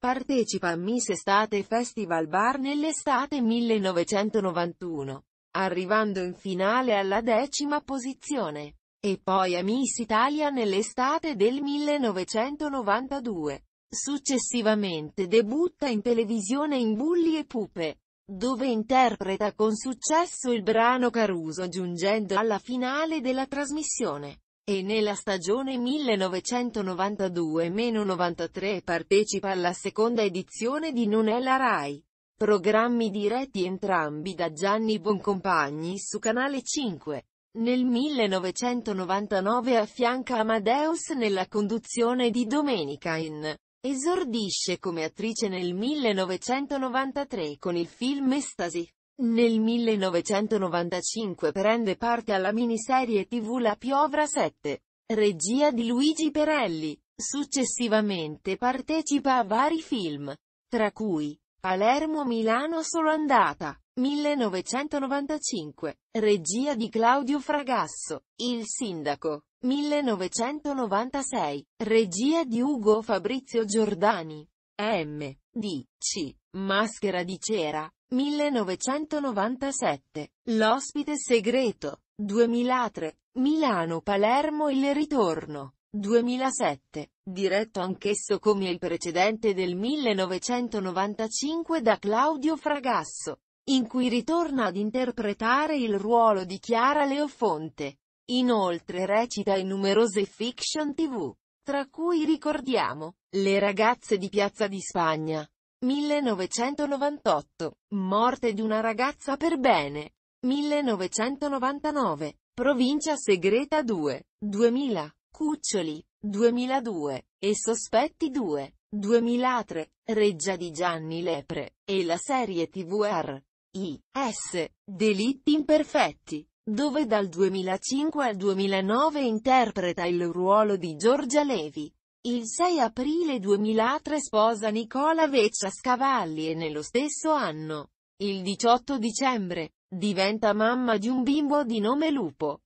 Partecipa a Miss Estate Festival Bar nell'estate 1991, arrivando in finale alla decima posizione, e poi a Miss Italia nell'estate del 1992. Successivamente debutta in televisione in Bulli e Pupe, dove interpreta con successo il brano Caruso giungendo alla finale della trasmissione e nella stagione 1992-93 partecipa alla seconda edizione di Non è la Rai. Programmi diretti entrambi da Gianni Boncompagni su Canale 5. Nel 1999 affianca Amadeus nella conduzione di Domenica in. Esordisce come attrice nel 1993 con il film Estasi. Nel 1995 prende parte alla miniserie tv La Piovra 7, regia di Luigi Perelli. Successivamente partecipa a vari film, tra cui Palermo-Milano solo andata, 1995, regia di Claudio Fragasso, Il Sindaco, 1996, regia di Ugo Fabrizio Giordani, M. D. C. Maschera di cera, 1997. L'ospite segreto. 2003. Milano-Palermo il ritorno. 2007, diretto anch'esso come il precedente del 1995 da Claudio Fragasso, in cui ritorna ad interpretare il ruolo di Chiara Leofonte. Inoltre recita in numerose fiction tv, tra cui ricordiamo Le ragazze di Piazza di Spagna, 1998. Morte di una ragazza per bene. 1999. Provincia segreta 2. 2000. Cuccioli. 2002. E sospetti 2. 2003. Reggia di Gianni Lepre. E la serie TVR. I.S. Delitti imperfetti dove dal 2005 al 2009 interpreta il ruolo di Giorgia Levi. Il 6 aprile 2003 sposa Nicola Veccia Scavalli e nello stesso anno, il 18 dicembre, diventa mamma di un bimbo di nome Lupo.